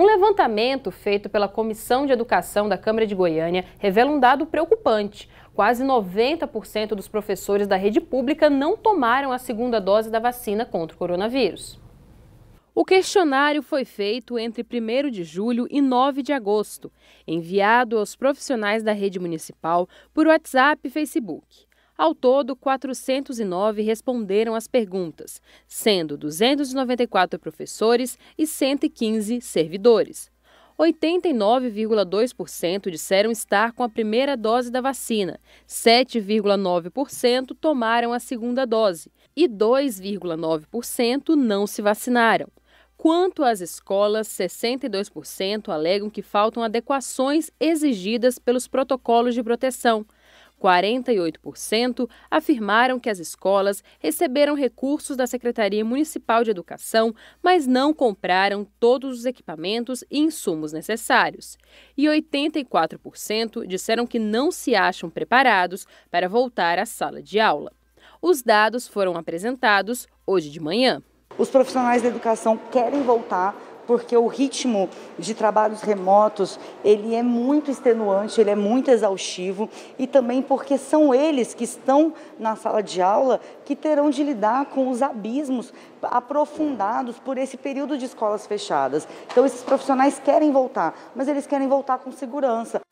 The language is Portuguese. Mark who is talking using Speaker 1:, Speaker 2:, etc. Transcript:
Speaker 1: Um levantamento feito pela Comissão de Educação da Câmara de Goiânia revela um dado preocupante. Quase 90% dos professores da rede pública não tomaram a segunda dose da vacina contra o coronavírus. O questionário foi feito entre 1 de julho e 9 de agosto, enviado aos profissionais da rede municipal por WhatsApp e Facebook. Ao todo, 409 responderam às perguntas, sendo 294 professores e 115 servidores. 89,2% disseram estar com a primeira dose da vacina, 7,9% tomaram a segunda dose e 2,9% não se vacinaram. Quanto às escolas, 62% alegam que faltam adequações exigidas pelos protocolos de proteção. 48% afirmaram que as escolas receberam recursos da Secretaria Municipal de Educação, mas não compraram todos os equipamentos e insumos necessários. E 84% disseram que não se acham preparados para voltar à sala de aula. Os dados foram apresentados hoje de manhã.
Speaker 2: Os profissionais da educação querem voltar porque o ritmo de trabalhos remotos, ele é muito extenuante, ele é muito exaustivo e também porque são eles que estão na sala de aula que terão de lidar com os abismos aprofundados por esse período de escolas fechadas. Então esses profissionais querem voltar, mas eles querem voltar com segurança.